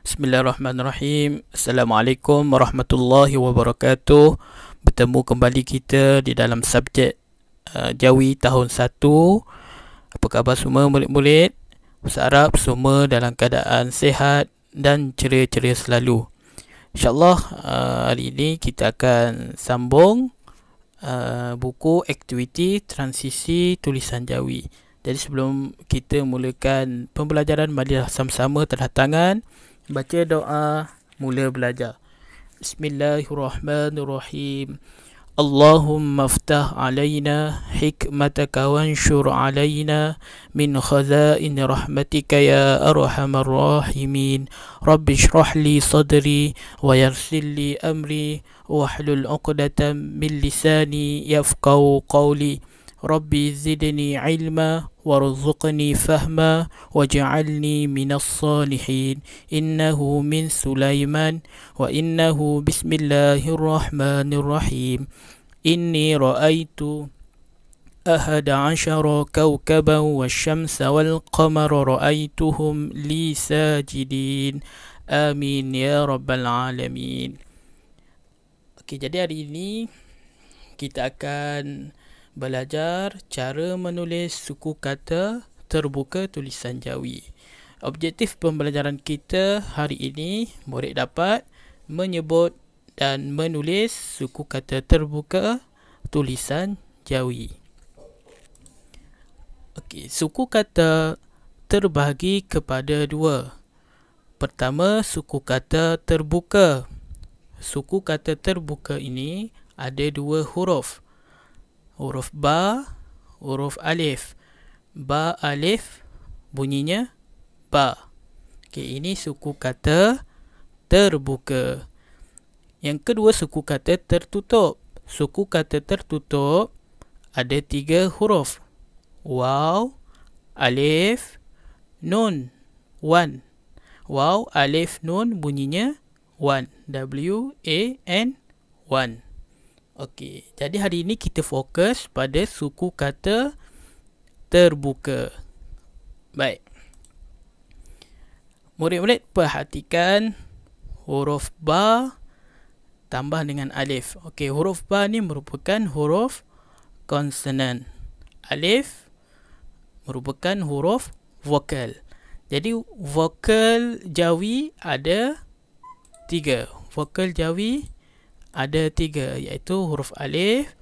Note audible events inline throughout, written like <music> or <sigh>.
Bismillahirrahmanirrahim Assalamualaikum warahmatullahi wabarakatuh Bertemu kembali kita di dalam subjek uh, Jawi tahun 1 Apa khabar semua murid-murid? harap semua dalam keadaan sehat dan ceria-ceria selalu InsyaAllah uh, hari ini kita akan sambung uh, Buku Aktiviti Transisi Tulisan Jawi jadi sebelum kita mulakan pembelajaran, marilah sama-sama terhad tangan. Baca doa mula belajar. Bismillahirrahmanirrahim. اللهم افتح علينا حكمتك وانشر علينا من خزائن رحمتك يا أرحم الراحمين رب اشرح لي صدري ويرسل لي أمري واحلل عقدة من لساني يفقه قولي رب زدني علما وارزقني فهما واجعلني من الصالحين إنه من سليمان وإنه بسم الله الرحمن الرحيم إني رأيت أحد عشر كوكبا والشمس والقمر رأيتهم لي ساجدين آمين يا رب العالمين Okay, jadi hari ini kita akan belajar cara menulis suku kata terbuka tulisan jawi. Objektif pembelajaran kita hari ini, murid dapat menyebut dan menulis suku kata terbuka tulisan jawi. Okey, suku kata terbahagi kepada dua. Pertama, suku kata terbuka. Suku kata terbuka ini ada dua huruf. Huruf huruf ba huruf alif ba alif bunyinya ba okey ini suku kata terbuka yang kedua suku kata tertutup suku kata tertutup ada tiga huruf waw alif nun wan waw alif nun bunyinya wan w a n one Okey, jadi hari ini kita fokus pada suku kata terbuka. Baik. Murid-murid perhatikan huruf ba tambah dengan alif. Okey, huruf ba ni merupakan huruf consonant. Alif merupakan huruf vokal. Jadi vokal jawi ada tiga. Vokal jawi ada tiga iaitu huruf alif,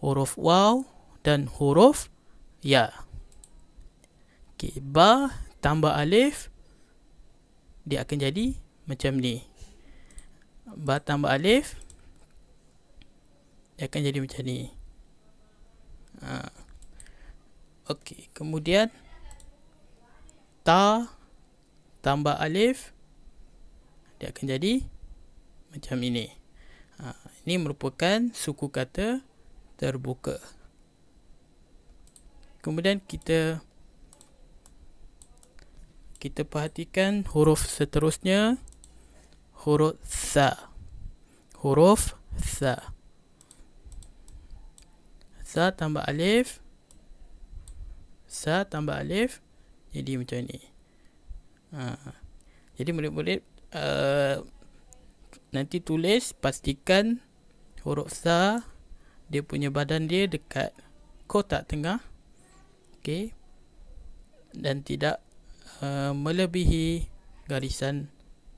huruf waw dan huruf ya. Okey, ba tambah alif dia akan jadi macam ni. Ba tambah alif dia akan jadi macam ni. Ha. Okey, kemudian ta tambah alif dia akan jadi macam ini. Ha, ini merupakan suku kata terbuka. Kemudian kita kita perhatikan huruf seterusnya huruf sa. Huruf sa. Sa tambah alif. Sa tambah alif. Jadi macam ni. Ha. Jadi murid-murid uh, nanti tulis pastikan huruf sa dia punya badan dia dekat kotak tengah okey dan tidak uh, melebihi garisan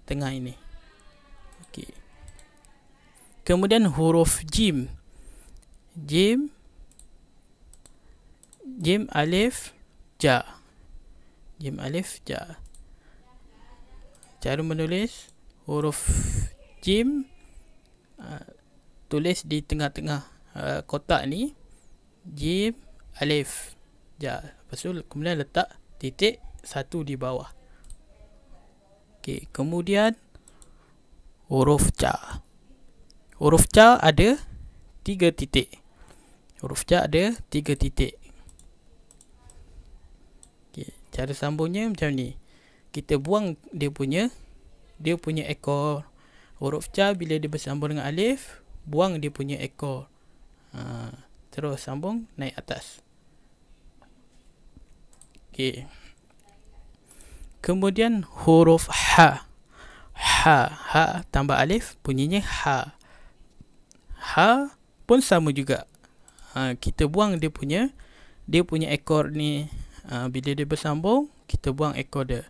tengah ini okey kemudian huruf jim jim jim alif ja jim alif ja cara menulis huruf Jim uh, tulis di tengah-tengah uh, kotak ni Jim Alif ja. Lepas tu kemudian letak titik satu di bawah okay. Kemudian huruf Ca Huruf Ca ada tiga titik Huruf Ca ada tiga titik okay. Cara sambungnya macam ni Kita buang dia punya Dia punya ekor Huruf ca bila dia bersambung dengan alif Buang dia punya ekor ha, Terus sambung naik atas Okay. Kemudian huruf ha Ha Ha tambah alif bunyinya ha Ha pun sama juga ha, Kita buang dia punya Dia punya ekor ni ha, Bila dia bersambung Kita buang ekor dia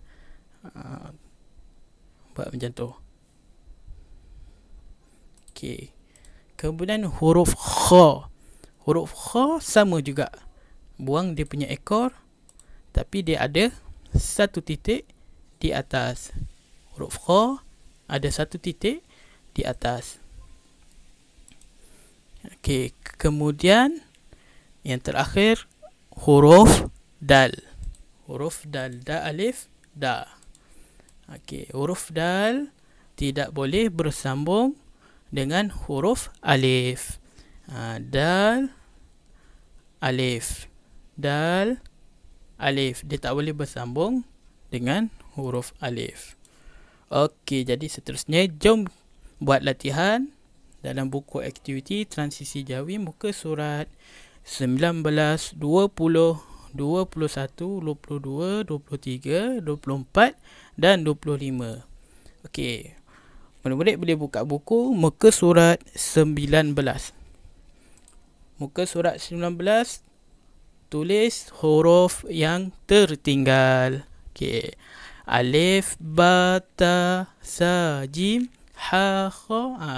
ha, Buat macam tu Okey. Kemudian huruf kh, Huruf kh sama juga. Buang dia punya ekor tapi dia ada satu titik di atas. Huruf kh, ada satu titik di atas. Okey, kemudian yang terakhir huruf dal. Huruf dal da alif da. Okey, huruf dal tidak boleh bersambung dengan huruf alif. Ha, dal alif. Dal alif. Dia tak boleh bersambung dengan huruf alif. Okey, jadi seterusnya jom buat latihan dalam buku aktiviti transisi jawi muka surat 19 20 21 22 23 24 25 26 27 28 29 30 dan 25. Okey. Murid-murid boleh buka buku muka surat 19. Muka surat 19 tulis huruf yang tertinggal. Okey. Alif, ba, ta, sa, jim, ha, kha. Ha.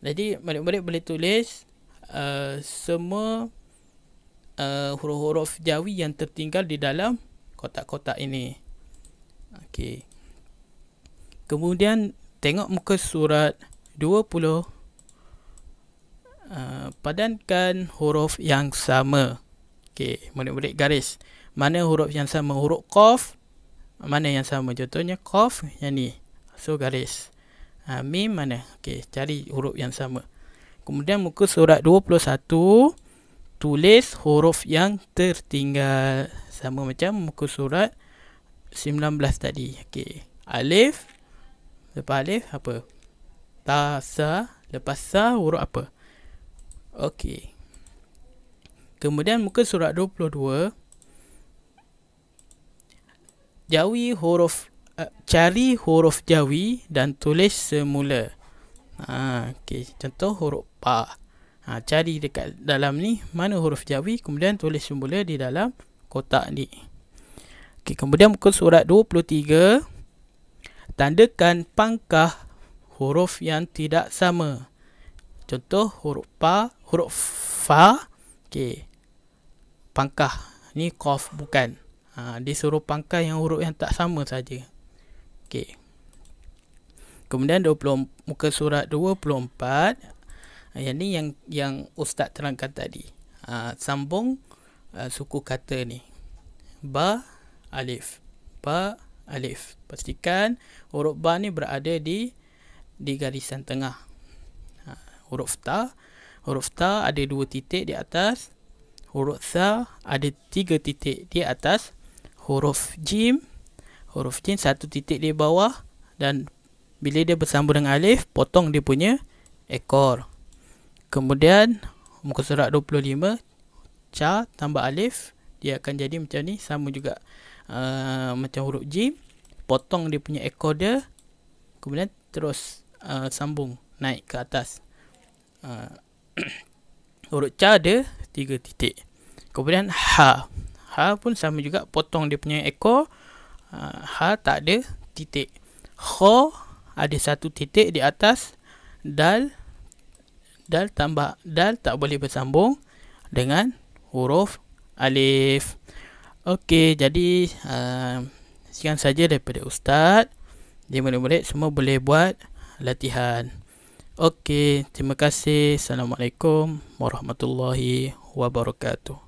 Jadi murid-murid boleh tulis uh, semua uh, huruf-huruf Jawi yang tertinggal di dalam kotak-kotak ini. Okey. Kemudian tengok muka surat 20 uh, padankan huruf yang sama okey murid-murid garis mana huruf yang sama huruf qaf mana yang sama contohnya qaf yang ni so garis uh, mim mana okey cari huruf yang sama kemudian muka surat 21 tulis huruf yang tertinggal sama macam muka surat 19 tadi okey alif Lepas alif apa? Ta sa lepas sa huruf apa? Okey. Kemudian muka surat 22 Jawi huruf uh, cari huruf Jawi dan tulis semula. Ha okey contoh huruf pa. Ha cari dekat dalam ni mana huruf Jawi kemudian tulis semula di dalam kotak ni. Okay, kemudian muka surat 23 tandakan pangkah huruf yang tidak sama. Contoh huruf pa, huruf fa. Okey. Pangkah ni qaf bukan. Ha, dia suruh pangkah yang huruf yang tak sama saja. Okey. Kemudian 20 muka surat 24 ha, yang ni yang yang ustaz terangkan tadi. Ha, sambung uh, suku kata ni. Ba alif. Ba alif. Pastikan huruf ba ni berada di di garisan tengah. Ha, huruf ta, huruf ta ada dua titik di atas. Huruf sa ada tiga titik di atas. Huruf jim, huruf jim satu titik di bawah dan bila dia bersambung dengan alif, potong dia punya ekor. Kemudian muka surat 25 ca tambah alif dia akan jadi macam ni sama juga uh, macam huruf jim potong dia punya ekor dia kemudian terus uh, sambung naik ke atas huruf uh, ca <clears throat> ada tiga titik kemudian ha ha pun sama juga potong dia punya ekor uh, ha tak ada titik kho ada satu titik di atas dal dal tambah dal tak boleh bersambung dengan huruf alif okey jadi uh, sekian saja daripada ustaz. Di murid-murid semua boleh buat latihan. Okey, terima kasih. Assalamualaikum warahmatullahi wabarakatuh.